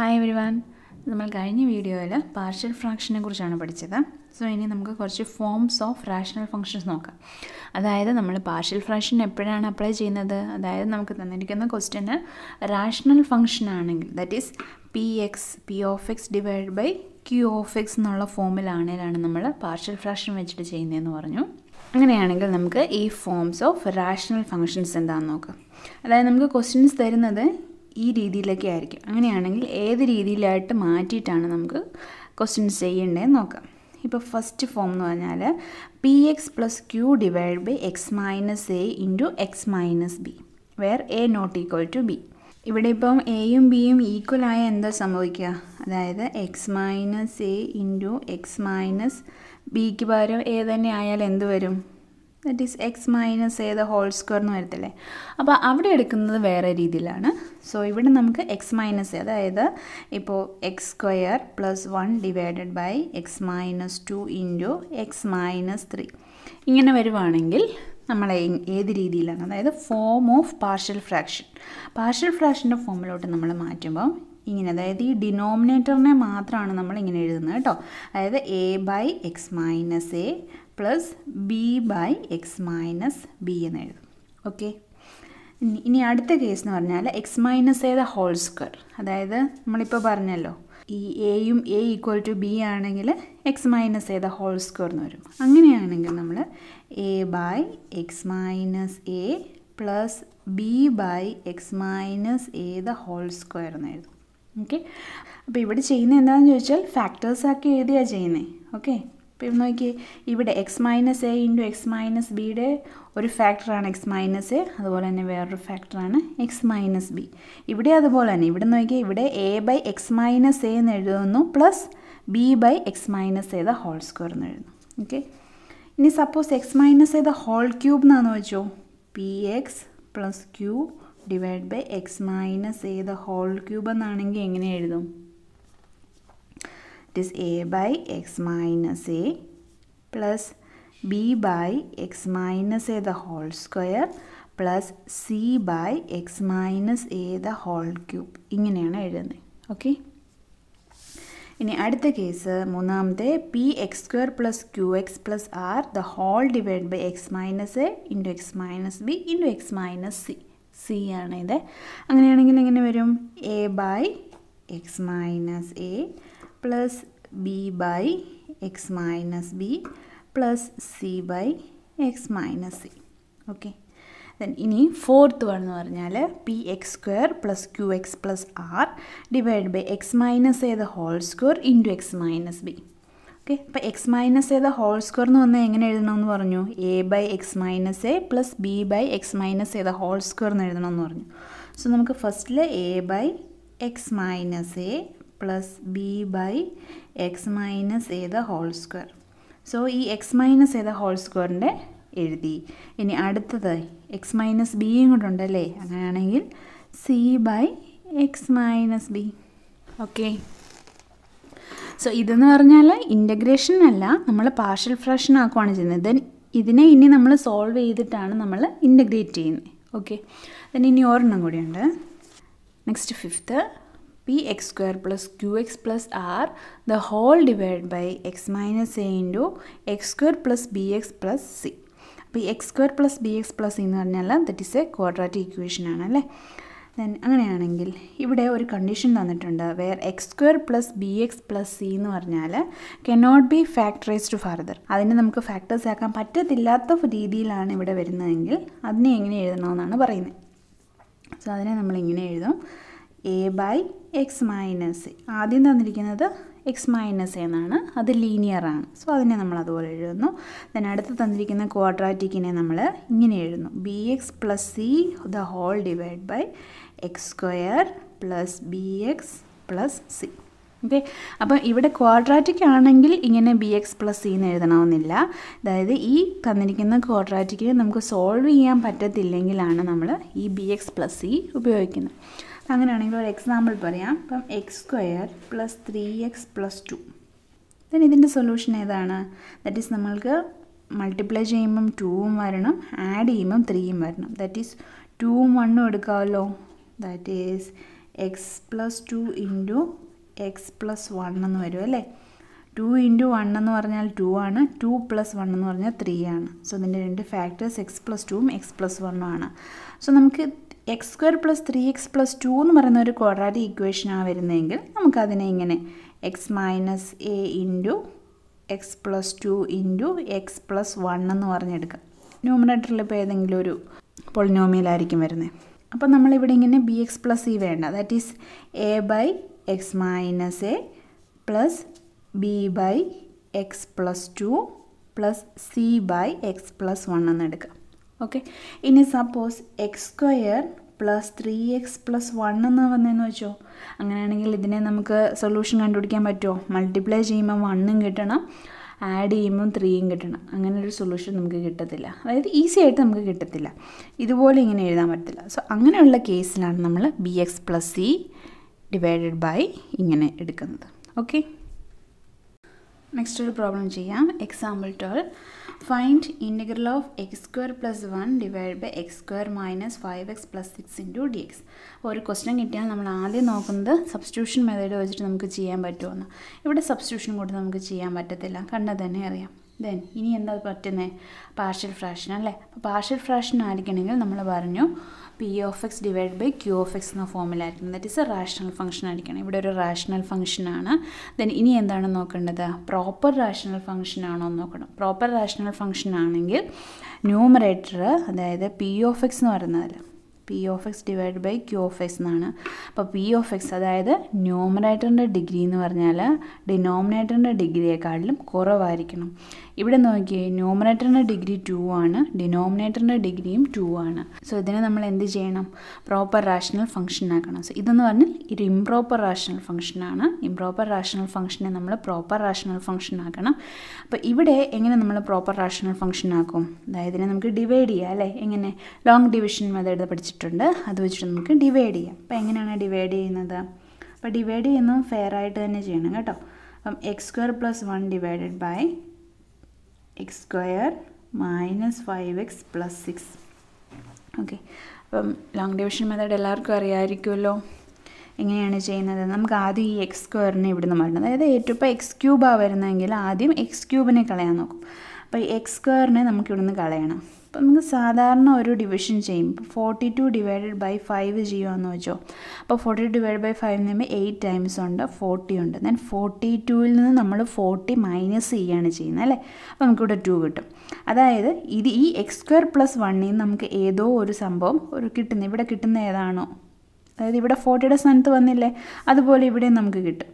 Hi എവരിവാൻ നമ്മൾ കഴിഞ്ഞ വീഡിയോയിൽ പാർഷ്യൽ ഫ്രാക്ഷനെ കുറിച്ചാണ് പഠിച്ചത് സോ ഇനി നമുക്ക് കുറച്ച് ഫോംസ് ഓഫ് റാഷണൽ ഫങ്ഷൻസ് നോക്കാം അതായത് നമ്മൾ പാർഷ്യൽ ഫ്രാക്ഷൻ എപ്പോഴാണ് അപ്ലൈ ചെയ്യുന്നത് അതായത് നമുക്ക് തന്നിരിക്കുന്ന ക്വസ്റ്റ്യന് റാഷണൽ ഫങ്ഷൻ ആണെങ്കിൽ that is P X P of X divide by Q of X എന്നുള്ള ഫോമിലാണേലാണ് നമ്മൾ പാർഷ്യൽ ഫ്രാക്ഷൻ വെച്ചിട്ട് ചെയ്യുന്നതെന്ന് പറഞ്ഞു അങ്ങനെയാണെങ്കിൽ നമുക്ക് ഈ ഫോംസ് ഓഫ് റാഷണൽ ഫങ്ഷൻസ് എന്താണെന്ന് നോക്കാം അതായത് നമുക്ക് ക്വസ്റ്റ്യൻസ് തരുന്നത് ഈ രീതിയിലൊക്കെ ആയിരിക്കും അങ്ങനെയാണെങ്കിൽ ഏത് രീതിയിലായിട്ട് മാറ്റിയിട്ടാണ് നമുക്ക് ക്വസ്റ്റ്യൻസ് ചെയ്യേണ്ടതെന്ന് നോക്കാം ഇപ്പോൾ ഫസ്റ്റ് ഫോം എന്ന് പറഞ്ഞാൽ P X plus Q divide by X minus A into X minus B where A not equal to B ഇവിടെ ഇപ്പം എയും ബിയും ഈക്വൽ ആയ എന്താ സംഭവിക്കുക അതായത് X minus A into X minus ബിക്ക് പകരം എ തന്നെ ആയാൽ എന്ത് വരും that is X minus A the whole square എന്ന് വരത്തില്ലേ അപ്പോൾ അവിടെ എടുക്കുന്നത് വേറെ രീതിയിലാണ് സോ ഇവിടെ നമുക്ക് എക്സ് മൈനസ് എ അതായത് ഇപ്പോൾ x square plus one divided by X minus two into X minus three ഇങ്ങനെ വരുവാണെങ്കിൽ നമ്മൾ ഏത് രീതിയിലാണ് അതായത് form of partial fraction partial ഫ്രാക്ഷൻ്റെ ഫോമിലോട്ട് നമ്മൾ മാറ്റുമ്പം ഇങ്ങനെ അതായത് ഈ ഡിനോമിനേറ്ററിനെ മാത്രമാണ് നമ്മൾ ഇങ്ങനെ എഴുതുന്നത് കേട്ടോ അതായത് a by X minus a plus b by X minus b എന്ന് എഴുതും ഓക്കെ ഇനി അടുത്ത കേസ് എന്ന് പറഞ്ഞാൽ എക്സ് മൈനസ് ചെയ്ത ഹോൾ സ്ക്വയർ അതായത് നമ്മളിപ്പോൾ പറഞ്ഞല്ലോ ഈ എയും എ ഈക്വൽ ടു ബി ആണെങ്കിൽ എക്സ് മൈനസ് ചെയ്ത ഹോൾ സ്ക്വയർ എന്ന് വരും അങ്ങനെയാണെങ്കിൽ നമ്മൾ a by X minus a plus b by X minus A the whole square എന്ന് എഴുതും ഓക്കെ അപ്പോൾ ഇവിടെ ചെയ്യുന്നത് എന്താണെന്ന് ചോദിച്ചാൽ ഫാക്ടേഴ്സ് ആക്കി എഴുതിയാണ് ചെയ്യുന്നത് ഓക്കെ ഇപ്പം ഇവിടെ നോക്കിയേ ഇവിടെ x minus A into X minus ബിയുടെ ഒരു ഫാക്ടറാണ് എക്സ് മൈനസ് എ അതുപോലെ തന്നെ വേറൊരു ഫാക്ടറാണ് എക്സ് മൈനസ് ബി ഇവിടെ അതുപോലെ തന്നെ ഇവിടെ നോക്കിയാൽ ഇവിടെ a by X minus a എന്ന് എഴുതുന്നു plus b by X minus A the whole square എന്ന് എഴുതുന്നു ഓക്കെ ഇനി suppose x minus A the whole cube എന്നാന്ന് വെച്ചോ p X plus Q divide by X minus A the whole cube എന്നാണെങ്കിൽ എങ്ങനെ എഴുതും it is a by X minus a plus b by X minus A the whole square plus c by X minus A the whole cube ഇങ്ങനെയാണ് എഴുതുന്നത് okay ഇനി അടുത്ത case മൂന്നാമത്തെ p x square plus q x plus r the whole divide by X minus A into X minus b into X minus c c ആണ് ഇത് അങ്ങനെയാണെങ്കിൽ എങ്ങനെ വരും a by X minus a plus b by X minus b plus c by X minus c okay then ഇനി fourth one എന്ന് പറഞ്ഞാൽ P x square plus q x plus R divide by X minus ചെയ്ത whole square into X minus b okay അപ്പോൾ x minus ചെയ്ത whole square എന്ന് പറഞ്ഞാൽ എങ്ങനെ എഴുതണമെന്ന് പറഞ്ഞു a by X minus a plus b by X minus ചെയ്ത whole square എന്ന് എഴുതണമെന്ന് പറഞ്ഞു സോ നമുക്ക് ഫസ്റ്റിൽ a by X minus a plus b by X minus A the whole square so ഈ x minus A the whole സ്ക്വയറിൻ്റെ എഴുതി ഇനി അടുത്തത് എക്സ് മൈനസ് ബിയും കൂടെ ഉണ്ടല്ലേ അങ്ങനെയാണെങ്കിൽ c by X minus b okay so ഇതെന്ന് പറഞ്ഞാൽ ഇൻ്റഗ്രേഷൻ അല്ല നമ്മൾ പാർഷ്യൽ ഫ്രാക്ഷൻ ആക്കുവാണ് ചെയ്യുന്നത് ദെൻ ഇതിനെ ഇനി നമ്മൾ സോൾവ് ചെയ്തിട്ടാണ് നമ്മൾ ഇൻ്റഗ്രേറ്റ് ചെയ്യുന്നത് ഓക്കെ അതിന് ഇനി ഒരെണ്ണം കൂടിയുണ്ട് next fifth p x square plus q x plus r the whole divide by X minus A into x square plus b x plus c അപ്പോൾ ഈ x square plus b x plus c എന്ന് പറഞ്ഞാൽ that is A quadratic ആണ് അല്ലേ then അങ്ങനെയാണെങ്കിൽ ഇവിടെ ഒരു condition തന്നിട്ടുണ്ട് where x square plus b x plus c എന്ന് പറഞ്ഞാൽ നോട്ട് ബി ഫാക്ടറൈസ്ഡ് ഫർദർ അതിനെ നമുക്ക് ഫാക്ടേഴ്സ് ആക്കാൻ പറ്റത്തില്ലാത്ത രീതിയിലാണ് ഇവിടെ വരുന്നതെങ്കിൽ അതിനെ എങ്ങനെ എഴുതണമെന്നാണ് പറയുന്നത് സോ അതിനെ നമ്മൾ ഇങ്ങനെ എഴുതും എ ബൈ എക്സ് മൈനസ് ആദ്യം തന്നിരിക്കുന്നത് എക്സ് മൈനസ് എന്നാണ് അത് ലീനിയറാണ് സോ അതിനെ നമ്മൾ അതുപോലെ എഴുതുന്നു ദെൻ അടുത്ത് തന്നിരിക്കുന്ന ക്വാഡ്രാറ്റിക്കിനെ നമ്മൾ ഇങ്ങനെ എഴുതുന്നു b x plus c the whole divide by x square plus b x plus c okay അപ്പം ഇവിടെ ക്വാഡ്രാറ്റിക് ആണെങ്കിൽ ഇങ്ങനെ ബി എക്സ് പ്ലസ് സി എന്ന് എഴുതണമെന്നില്ല അതായത് ഈ തന്നിരിക്കുന്ന ക്വാഡ്രാറ്റിക്കിനെ നമുക്ക് സോൾവ് ചെയ്യാൻ പറ്റത്തില്ലെങ്കിലാണ് നമ്മൾ ഈ ബി എക്സ് പ്ലസ് സി ഉപയോഗിക്കുന്നത് അങ്ങനെയാണെങ്കിൽ ഒരു എക്സാമ്പിൾ പറയാം ഇപ്പം x square plus three x plus two then ഇതിൻ്റെ സൊല്യൂഷൻ ഏതാണ് ദറ്റ് ഈസ് നമ്മൾക്ക് മൾട്ടിപ്ലൈ ചെയ്യുമ്പം ടൂവും വരണം ആഡ് ചെയ്യുമ്പം ത്രീയും വരണം ദാറ്റ് ഈസ് ടൂവും വണ്ണും എടുക്കാമല്ലോ that is x plus two into x plus one എന്ന് വരും അല്ലേ ടു ഇൻറ്റു വൺ എന്ന് പറഞ്ഞാൽ ടു ആണ് ടു പ്ലസ് വൺ എന്ന് പറഞ്ഞാൽ ത്രീ ആണ് സോ ഇതിൻ്റെ രണ്ട് ഫാക്ടേഴ്സ് എക്സ് പ്ലസ് ടുവും എക്സ് പ്ലസ് വണ്ണും ആണ് സോ നമുക്ക് x square plus three x plus two എന്ന് പറയുന്ന ഒരു ക്വാഡ്രാറ്റിക് ഇക്വേഷനാണ് വരുന്നതെങ്കിൽ നമുക്കതിനെ ഇങ്ങനെ x minus A into x plus two into x plus one എന്ന് പറഞ്ഞെടുക്കാം ന്യൂമിനേറ്ററിൽ ഇപ്പോൾ ഏതെങ്കിലും ഒരു പൊളിനോമിയലായിരിക്കും വരുന്നത് അപ്പോൾ നമ്മളിവിടെ ഇങ്ങനെ ബി എക്സ് പ്ലസ് ഇ വേണ്ട that is a by X minus a plus b by x plus two plus c by x plus one എന്ന് എടുക്കാം ഓക്കെ ഇനി suppose x square plus three x plus one എന്ന് വന്നതെന്ന് വെച്ചോ അങ്ങനെയാണെങ്കിൽ ഇതിനെ നമുക്ക് സൊല്യൂഷൻ കണ്ടുപിടിക്കാൻ പറ്റുമോ മൾട്ടിപ്ലൈ ചെയ്യുമ്പോൾ വണ്ണും കിട്ടണം ആഡ് ചെയ്യുമ്പോൾ ത്രീയും കിട്ടണം അങ്ങനെ ഒരു സൊല്യൂഷൻ നമുക്ക് കിട്ടത്തില്ല അതായത് ഈസി ആയിട്ട് നമുക്ക് കിട്ടത്തില്ല ഇതുപോലെ ഇങ്ങനെ എഴുതാൻ പറ്റത്തില്ല സോ അങ്ങനെയുള്ള കേസിലാണ് നമ്മൾ b x plus c divided by ഇങ്ങനെ എടുക്കുന്നത് ഓക്കെ നെക്സ്റ്റ് ഒരു പ്രോബ്ലം ചെയ്യാം example twelve find integral of x square plus one divide by x square minus five x plus six into d x ഒരു question കിട്ടിയാൽ നമ്മൾ ആദ്യം നോക്കുന്നത് substitution method വെച്ചിട്ട് നമുക്ക് ചെയ്യാൻ പറ്റുമെന്ന് ഇവിടെ സബ്സ്റ്റിറ്റ്യൂഷൻ കൂടി നമുക്ക് ചെയ്യാൻ പറ്റത്തില്ല കണ്ടത് തന്നെ അറിയാം ദെൻ ഇനി എന്താ പറ്റുന്നത് പാർഷ്യൽ ഫ്രാക്ഷൻ അല്ലേ അപ്പോൾ പാർഷ്യൽ ഫ്രാക്ഷൻ ആയിരിക്കണമെങ്കിൽ നമ്മൾ പറഞ്ഞു p of X divide by Q of x എന്ന ഫോമിലായിരിക്കണം that is a rational function ആയിരിക്കണം ഇവിടെ ഒരു റാഷണൽ ഫംഗ്ഷനാണ് ദെൻ ഇനി എന്താണ് നോക്കേണ്ടത് പ്രോപ്പർ റാഷണൽ ഫംഗ്ഷൻ ആണോ എന്ന് നോക്കണം പ്രോപ്പർ റാഷണൽ ഫംഗ്ഷൻ ആണെങ്കിൽ ന്യൂമറേറ്റർ അതായത് പി ഓഫ് എക്സ് എന്ന് പറയുന്നതല്ല p of X divide by Q of x എന്നാണ് അപ്പോൾ പി ഓഫ് എക്സ് അതായത് ന്യൂമറേറ്ററിൻ്റെ ഡിഗ്രി എന്ന് പറഞ്ഞാൽ ഡിനോമിനേറ്ററിൻ്റെ ഡിഗ്രിയെക്കാളിലും കുറവായിരിക്കണം ഇവിടെ നോക്കിയേ ന്യൂമറേറ്ററിൻ്റെ ഡിഗ്രി ടു ആണ് ഡിനോമിനേറ്ററിൻ്റെ ഡിഗ്രിയും ടു ആണ് സോ ഇതിനെ നമ്മൾ എന്ത് ചെയ്യണം പ്രോപ്പർ റാഷണൽ ഫംഗ്ഷൻ ആക്കണം സോ ഇതെന്ന് പറഞ്ഞാൽ ഒരു ഇംപ്രോപ്പർ റാഷണൽ ഫംഗ്ഷനാണ് ഇംപ്രോപ്പർ റാഷണൽ ഫംഗ്ഷനെ നമ്മൾ പ്രോപ്പർ റാഷണൽ ഫംഗ്ഷൻ ആക്കണം അപ്പോൾ ഇവിടെ എങ്ങനെ നമ്മൾ പ്രോപ്പർ റാഷണൽ ഫംഗ്ഷൻ ആക്കും അതായത് ഇതിനെ നമുക്ക് ഡിവൈഡ് ചെയ്യാം അല്ലേ എങ്ങനെ ലോങ് ഡിവിഷൻ മെത്തേഡ് പഠിച്ചിട്ടുണ്ട് വെച്ചിട്ടുണ്ട് അത് വെച്ചിട്ട് നമുക്ക് ഡിവൈഡ് ചെയ്യാം അപ്പോൾ എങ്ങനെയാണ് ഡിവൈഡ് ചെയ്യുന്നത് അപ്പോൾ ഡിവൈഡ് ചെയ്യുന്നത് ഫെയർ ആയിട്ട് തന്നെ ചെയ്യണം കേട്ടോ അപ്പം x square plus one divided by x square minus five x plus six okay അപ്പം ലോങ് ഡിവിഷൻ മെത്തേഡ് എല്ലാവർക്കും അറിയാമായിരിക്കുമല്ലോ എങ്ങനെയാണ് ചെയ്യുന്നത് നമുക്ക് ആദ്യം ഈ എക്സ് സ്ക്വയറിനെ ഇവിടുന്ന് മാറ്റണം അതായത് ഏറ്റവും ഇപ്പോൾ എക്സ് ക്യൂബാണ് വരുന്നതെങ്കിൽ ആദ്യം എക്സ് ക്യൂബിനെ കളയാൻ നോക്കും അപ്പോൾ ഈ എക്സ് സ്ക്വയറിനെ നമുക്ക് ഇവിടുന്ന് കളയണം അപ്പം നിങ്ങൾ സാധാരണ ഒരു ഡിവിഷൻ ചെയ്യും ഇപ്പോൾ forty two divided by five ചെയ്യുമെന്ന് വെച്ചോ അപ്പോൾ forty two divide by five എന്ന് പറയുമ്പോൾ എയ്റ്റ് ടൈംസ് ഉണ്ട് ഫോർട്ടി ഉണ്ട് ദെൻ ഫോർട്ടി ടുവിൽ നിന്ന് നമ്മൾ ഫോർട്ടി മൈനസ് ചെയ്യുകയാണ് ചെയ്യുന്നത് അല്ലേ അപ്പോൾ നമുക്കിവിടെ ടു കിട്ടും അതായത് ഇത് ഈ എക്സ് സ്ക്വയർ പ്ലസ് വണ്ണിൽ നിന്ന് നമുക്ക് ഏതോ ഒരു സംഭവം ഒരു കിട്ടുന്നത് ഇവിടെ കിട്ടുന്ന ഏതാണോ അതായത് ഇവിടെ ഫോർട്ടിയുടെ സ്ഥാനത്ത് വന്നില്ലേ അതുപോലെ ഇവിടെയും നമുക്ക് കിട്ടും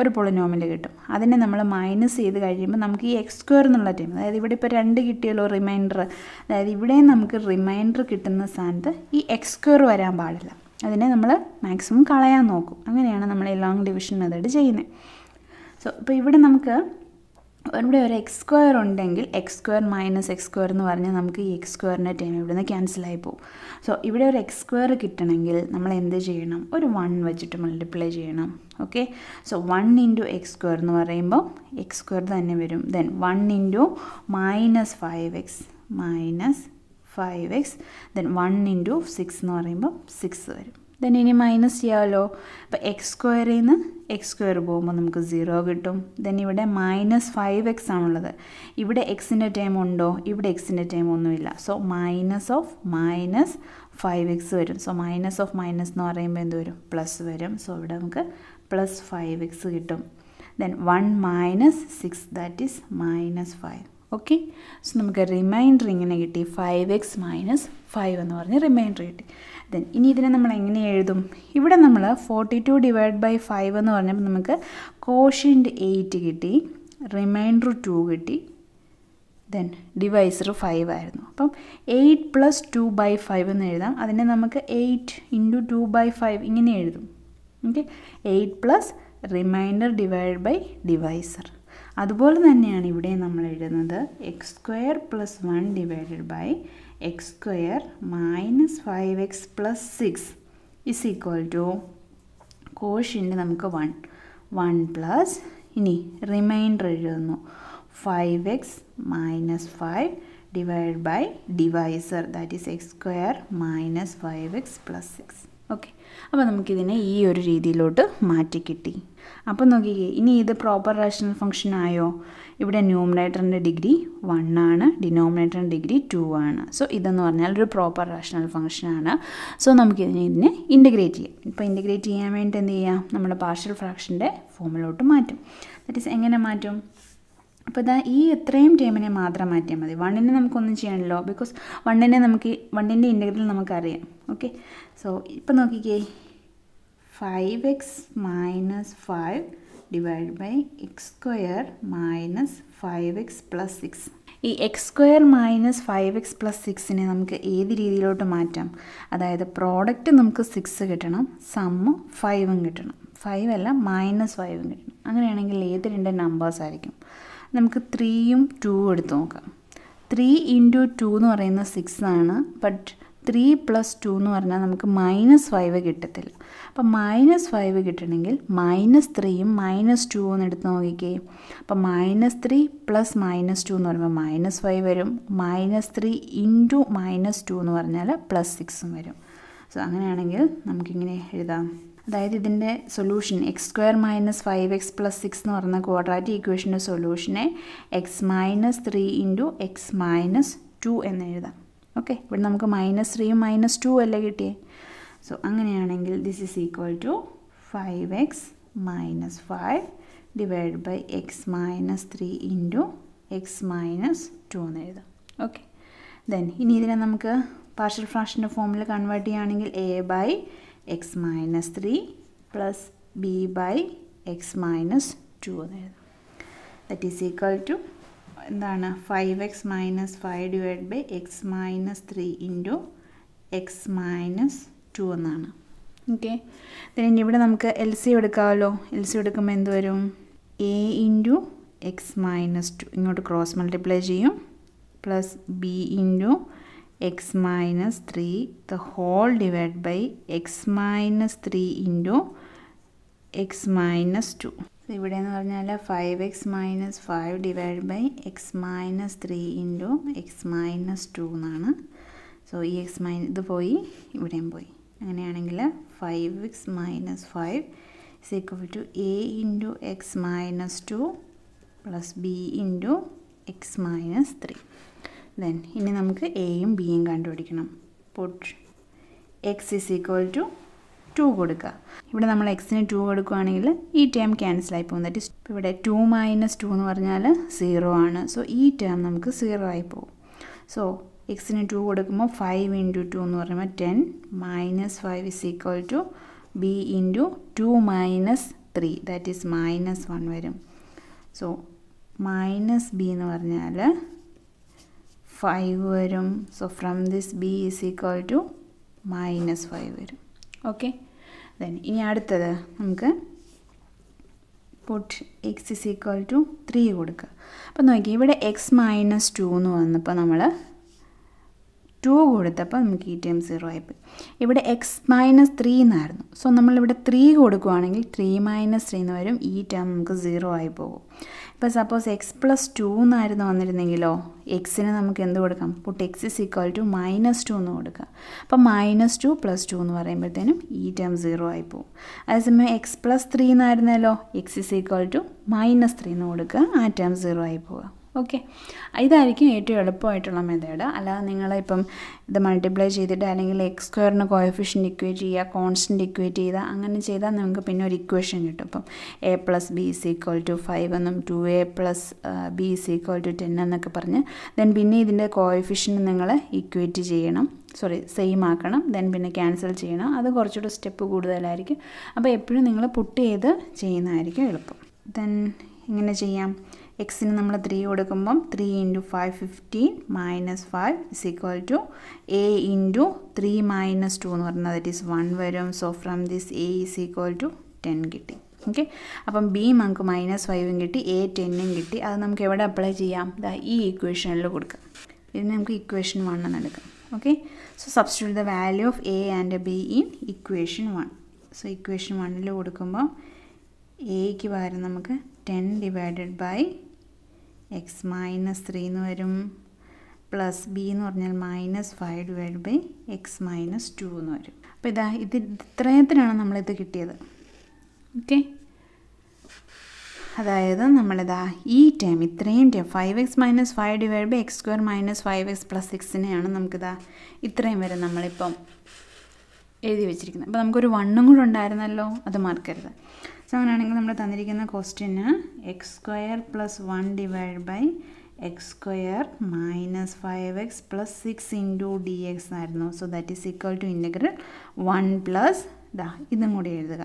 ഒരു പൊളിനോമിൽ കിട്ടും അതിനെ നമ്മൾ മൈനസ് ചെയ്ത് കഴിയുമ്പോൾ നമുക്ക് ഈ എക്സ് സ്ക്വയർ എന്നുള്ള ടൈം അതായത് ഇവിടെ ഇപ്പോൾ രണ്ട് കിട്ടിയല്ലോ റിമൈൻഡർ അതായത് ഇവിടെ നമുക്ക് റിമൈൻഡർ കിട്ടുന്ന സ്ഥാനത്ത് ഈ എക്സ് സ്ക്വയർ വരാൻ പാടില്ല അതിനെ നമ്മൾ മാക്സിമം കളയാൻ നോക്കും അങ്ങനെയാണ് നമ്മൾ ഈ ലോങ് ഡിവിഷൻ മെത്തേഡ് ചെയ്യുന്നത് സോ ഇപ്പോൾ ഇവിടെ നമുക്ക് ഇവിടെ ഒരു എക്സ് സ്ക്വയർ ഉണ്ടെങ്കിൽ x square minus x square എന്ന് പറഞ്ഞാൽ നമുക്ക് ഈ എക്സ് സ്ക്വയറിൻ്റെ ടേം ഇവിടെ നിന്ന് ക്യാൻസലായി പോകും സോ ഇവിടെ ഒരു എക്സ് സ്ക്വയർ കിട്ടണമെങ്കിൽ നമ്മൾ എന്ത് ചെയ്യണം ഒരു വൺ വെച്ചിട്ട് മൾട്ടിപ്ലൈ ചെയ്യണം okay so one into x square എന്ന് പറയുമ്പോൾ എക്സ് സ്ക്വയർ തന്നെ വരും then one into minus five x minus five x then one into six എന്ന് പറയുമ്പോൾ സിക്സ് വരും ദെൻ ഇനി മൈനസ് ചെയ്യാമല്ലോ അപ്പോൾ എക്സ് സ്ക്വയറിൽ നിന്ന് എക്സ് സ്ക്വയർ പോകുമ്പോൾ നമുക്ക് സീറോ കിട്ടും ദെൻ ഇവിടെ മൈനസ് ഫൈവ് എക്സ് ആണുള്ളത് ഇവിടെ എക്സിൻ്റെ ടൈം ഉണ്ടോ ഇവിടെ എക്സിൻ്റെ ടൈം ഒന്നുമില്ല so minus of minus five x വരും സോ മൈനസ് ഓഫ് മൈനസ് എന്ന് പറയുമ്പോൾ എന്ത് വരും പ്ലസ് വരും സോ ഇവിടെ നമുക്ക് പ്ലസ് ഫൈവ് എക്സ് കിട്ടും then one minus six that is minus five okay so നമുക്ക് റിമൈൻഡർ ഇങ്ങനെ കിട്ടി ഫൈവ് എക്സ് മൈനസ് ഫൈവ് എന്ന് പറഞ്ഞ് റിമൈൻഡർ കിട്ടി ദെൻ ഇനി ഇതിനെ നമ്മൾ എങ്ങനെ എഴുതും ഇവിടെ നമ്മൾ forty two divide by five എന്ന് പറഞ്ഞപ്പോൾ നമുക്ക് കോഷ്യൻ്റ് എയ്റ്റ് കിട്ടി റിമൈൻഡർ ടു കിട്ടി ദെൻ ഡിവൈസർ ഫൈവ് ആയിരുന്നു അപ്പം eight plus two by five എന്ന് എഴുതാം അതിനെ നമുക്ക് eight into two by five ഇങ്ങനെ എഴുതും okay eight plus remainder divide by divisor അതുപോലെ തന്നെയാണ് ഇവിടെ നമ്മൾ എഴുതുന്നത് x square plus one divided by x square minus five x plus six is equal to കോഷിൻ്റെ നമുക്ക് വൺ വൺ പ്ലസ് ഇനി റിമൈൻഡർ എഴുതുന്നു five x minus five divide by divisor that is x square minus five x plus six okay അപ്പോൾ നമുക്കിതിനെ ഈ ഒരു രീതിയിലോട്ട് മാറ്റി കിട്ടി അപ്പോൾ നോക്കിക്കേ ഇനി ഇത് പ്രോപ്പർ റാഷണൽ ഫംഗ്ഷൻ ആയോ ഇവിടെ ന്യൂമിനേറ്ററിൻ്റെ ഡിഗ്രി വൺ ആണ് ഡിനോമിനേറ്ററിൻ്റെ ഡിഗ്രി ടു ആണ് സോ ഇതെന്ന് പറഞ്ഞാൽ ഒരു പ്രോപ്പർ റാഷണൽ ആണ് സോ നമുക്കിതിനെ ഇതിനെ ഇൻറ്റഗ്രേറ്റ് ചെയ്യാം ഇപ്പോൾ ഇൻറ്റഗ്രേറ്റ് ചെയ്യാൻ വേണ്ടി എന്ത് ചെയ്യാം നമ്മുടെ പാർഷ്യൽ ഫ്രാക്ഷൻ്റെ ഫോമിലോട്ട് മാറ്റും ദറ്റ് ഈസ് എങ്ങനെ മാറ്റും അപ്പോൾ ഇതാ ഈ ഇത്രയും ടൈമിനെ മാത്രം മാറ്റിയാൽ മതി വണ്ണിനെ നമുക്കൊന്നും ചെയ്യണമല്ലോ ബിക്കോസ് വണ്ണിനെ നമുക്ക് വണ്ണിൻ്റെ ഇൻ്റഗ്രൽ നമുക്കറിയാം ഓക്കെ സോ ഇപ്പം നോക്കിക്കേ five x minus five divide by x square minus five x plus six ഈ x square minus five x plus സിക്സിനെ നമുക്ക് ഏത് രീതിയിലോട്ട് മാറ്റാം അതായത് പ്രോഡക്റ്റ് നമുക്ക് സിക്സ് കിട്ടണം സമ്മ് ഫൈവും കിട്ടണം ഫൈവ് അല്ല മൈനസ് ഫൈവും കിട്ടണം അങ്ങനെയാണെങ്കിൽ ഏത് രണ്ട് നമ്പേഴ്സ് ആയിരിക്കും നമുക്ക് ത്രീയും ടു എടുത്ത് നോക്കാം ത്രീ ഇൻറ്റു ടു എന്ന് പറയുന്നത് സിക്സ് ആണ് ബട്ട് ത്രീ പ്ലസ് ടു എന്ന് പറഞ്ഞാൽ നമുക്ക് മൈനസ് ഫൈവ് കിട്ടത്തില്ല അപ്പം മൈനസ് ഫൈവ് കിട്ടണമെങ്കിൽ മൈനസ് ത്രീയും മൈനസ് ടു എന്ന് എടുത്ത് നോക്കിക്കേ അപ്പം minus three plus minus two എന്ന് പറയുമ്പോൾ മൈനസ് ഫൈവ് വരും minus three into minus two എന്ന് പറഞ്ഞാൽ പ്ലസ് സിക്സും വരും സോ അങ്ങനെയാണെങ്കിൽ നമുക്കിങ്ങനെ എഴുതാം അതായത് ഇതിൻ്റെ solution x square minus five x plus six എന്ന് പറയുന്ന ക്വാഡ്രാറ്റിക് ഇക്വേഷൻ്റെ സൊല്യൂഷനെ x minus three into X minus two എന്ന് എഴുതാം ഓക്കെ ഇവിടെ നമുക്ക് മൈനസ് ത്രീയും മൈനസ് ടു അല്ലേ കിട്ടിയേ സോ അങ്ങനെയാണെങ്കിൽ this is equal to five x minus five divide by X minus three into X minus two എന്ന് എഴുതാം ഓക്കെ ദെൻ ഇനി ഇതിനെ നമുക്ക് പാർഷ്യൽ ഫ്രാക്ഷൻ്റെ ഫോമിൽ കൺവേർട്ട് ചെയ്യുകയാണെങ്കിൽ a by X minus three plus b by X minus two എന്ന് എഴുതാം that is equal to എന്താണ് five x minus five divide by X minus three into X minus two എന്നാണ് okay പിന്നെ ഇവിടെ നമുക്ക് L C എടുക്കാമല്ലോ L C എടുക്കുമ്പോൾ എന്ത് വരും a into X minus two ഇങ്ങോട്ട് ക്രോസ് മൾട്ടിപ്ലൈ ചെയ്യും plus b into X minus three the whole divide by X minus three into X minus two ഇവിടെ എന്ന് പറഞ്ഞാൽ five x minus five divide by X minus three into X minus two എന്നാണ് so ഈ x minus ഇത് പോയി ഇവിടെയും പോയി അങ്ങനെയാണെങ്കിൽ five x minus five is equal to a into X minus two plus b into X minus three then ഇനി നമുക്ക് എയും ബിയും കണ്ടുപിടിക്കണം put x is equal to two കൊടുക്കുക ഇവിടെ നമ്മൾ എക്സിന് ടു കൊടുക്കുകയാണെങ്കിൽ ഈ ടേം ക്യാൻസലായി പോകും ദറ്റ് ഇസ് ഇവിടെ ടു മൈനസ് ടു എന്ന് പറഞ്ഞാൽ സീറോ ആണ് സോ ഈ ടേം നമുക്ക് സീറോ ആയി പോകും സോ എക്സിന് ടു കൊടുക്കുമ്പോൾ ഫൈവ് ഇൻറ്റു ടു എന്ന് പറയുമ്പോൾ ten minus five is equal to b into two minus three that is minus one വരും സോ മൈനസ് ബി എന്ന് പറഞ്ഞാൽ ഫൈവ് വരും so from this b is equal to minus five വരും okay then ഇനി അടുത്തത് നമുക്ക് put x is equal to three കൊടുക്കുക അപ്പം നോക്കി ഇവിടെ എക്സ് മൈനസ് ടു എന്ന് വന്നപ്പോൾ നമ്മൾ ടു കൊടുത്തപ്പോൾ നമുക്ക് ഈ ടൈം സീറോ ആയിപ്പോയി ഇവിടെ എക്സ് മൈനസ് ത്രീ എന്നായിരുന്നു സോ നമ്മളിവിടെ ത്രീ കൊടുക്കുവാണെങ്കിൽ ത്രീ മൈനസ് ത്രീ എന്ന് വരും ഈ ടേം നമുക്ക് സീറോ ആയി പോകും ഇപ്പോൾ സപ്പോസ് എക്സ് പ്ലസ് ടു എന്നായിരുന്നു വന്നിരുന്നെങ്കിലോ എക്സിന് നമുക്ക് എന്ത് കൊടുക്കാം put x is equal to minus two എന്ന് കൊടുക്കുക അപ്പോൾ മൈനസ് ടു പ്ലസ് ടു എന്ന് പറയുമ്പോഴത്തേനും ഈ ടേം സീറോ ആയി പോകും അതേസമയം എക്സ് പ്ലസ് ത്രീ എന്നായിരുന്നല്ലോ x is equal to minus three എന്ന് കൊടുക്കുക ആ ടേം സീറോ ആയി പോവുക ഓക്കെ ഇതായിരിക്കും ഏറ്റവും എളുപ്പമായിട്ടുള്ള മെത്തേഡ് അല്ലാതെ നിങ്ങളിപ്പം ഇത് മൾട്ടിപ്ലൈ ചെയ്തിട്ട് അല്ലെങ്കിൽ എക്സ് സ്ക്വയറിന് കോയഫിഷ്യൻ്റ് ഇക്വേറ്റ് ചെയ്യുക കോൺസ്റ്റൻറ്റ് ഇക്വേറ്റ് ചെയ്താൽ അങ്ങനെ ചെയ്താൽ നിങ്ങൾക്ക് പിന്നെ ഒരു ഇക്വേഷൻ കിട്ടും ഇപ്പം a plus b is equal to five എന്നും two a plus b is equal to ten എന്നൊക്കെ പറഞ്ഞ് ദെൻ പിന്നെ ഇതിൻ്റെ കോയഫിഷ്യൻ്റ് നിങ്ങൾ ഇക്വേറ്റ് ചെയ്യണം സോറി സെയിം ആക്കണം ദെൻ പിന്നെ ക്യാൻസൽ ചെയ്യണം അത് കുറച്ചുകൂടെ സ്റ്റെപ്പ് കൂടുതലായിരിക്കും അപ്പോൾ എപ്പോഴും നിങ്ങൾ പുട്ട് ചെയ്ത് ചെയ്യുന്നതായിരിക്കും എളുപ്പം ദെൻ ഇങ്ങനെ ചെയ്യാം എക്സിന് നമ്മൾ ത്രീ കൊടുക്കുമ്പം three into five fifteen minus five is equal to a into three minus two എന്ന് പറഞ്ഞാൽ ദറ്റ് ഈസ് വൺ വരും so from this a is equal to ten കിട്ടി ഓക്കെ അപ്പം ബി നമുക്ക് മൈനസ് ഫൈവും കിട്ടി എ ടെന്നും കിട്ടി അത് നമുക്ക് എവിടെ അപ്ലൈ ചെയ്യാം ദാ ഈ ഇക്വേഷനിൽ കൊടുക്കാം ഇതിന് നമുക്ക് ഇക്വേഷൻ വൺ എന്ന് എടുക്കാം okay so substitute the value of a and b in equation one so equation വണ്ണിൽ കൊടുക്കുമ്പോൾ എയ്ക്ക് പകരം നമുക്ക് ten divided by X minus three എന്ന് വരും പ്ലസ് ബി എന്ന് പറഞ്ഞാൽ minus five divide by X minus two എന്ന് വരും അപ്പോൾ ഇതാ ഇത് ഇത്രയത്തിനാണ് നമ്മളിത് കിട്ടിയത് ഓക്കെ അതായത് നമ്മളിതാ ഈ ടേം ഇത്രയും term five x minus five divide by x square minus five x plus സിക്സിനെയാണ് നമുക്കിതാ ഇത്രയും വരെ നമ്മളിപ്പം എഴുതി വെച്ചിരിക്കുന്നത് അപ്പോൾ നമുക്കൊരു വണ്ണും കൂടെ ഉണ്ടായിരുന്നല്ലോ അത് മറക്കരുത് സോ അങ്ങനെയാണെങ്കിൽ നമ്മൾ തന്നിരിക്കുന്ന ക്വസ്റ്റിന് x square plus one divide by x square minus five x plus six into d x ആയിരുന്നു so that is equal to integral one plus ദാ ഇതും കൂടി എഴുതുക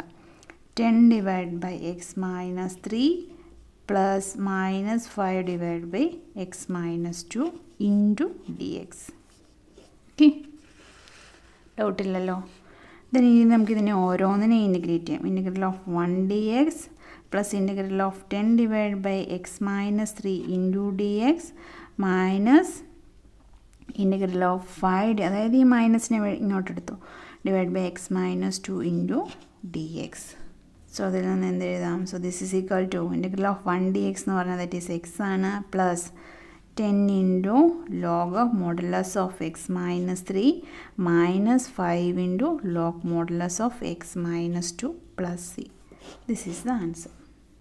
ten divide by X minus three plus minus five divide by X minus two into d x okay ഡൗട്ടില്ലല്ലോ ഇതിന് നമുക്കിതിനെ ഓരോന്നിനെ integrate ചെയ്യാം integral of one d x plus integral of ten divide by X minus three into d x minus integral of five d അതായത് ഈ മൈനസിനെ ഇങ്ങോട്ടെടുത്തു divide by X minus two into d x so അതിൽ നിന്ന് എന്ത് എഴുതാം so this is equal to integral of one d x എന്ന് പറഞ്ഞാൽ ദറ്റ് ഈസ് എക്സ് ആണ് plus 10 into log of modulus of x minus 3 minus 5 into log modulus of x minus 2 plus c. This is the answer.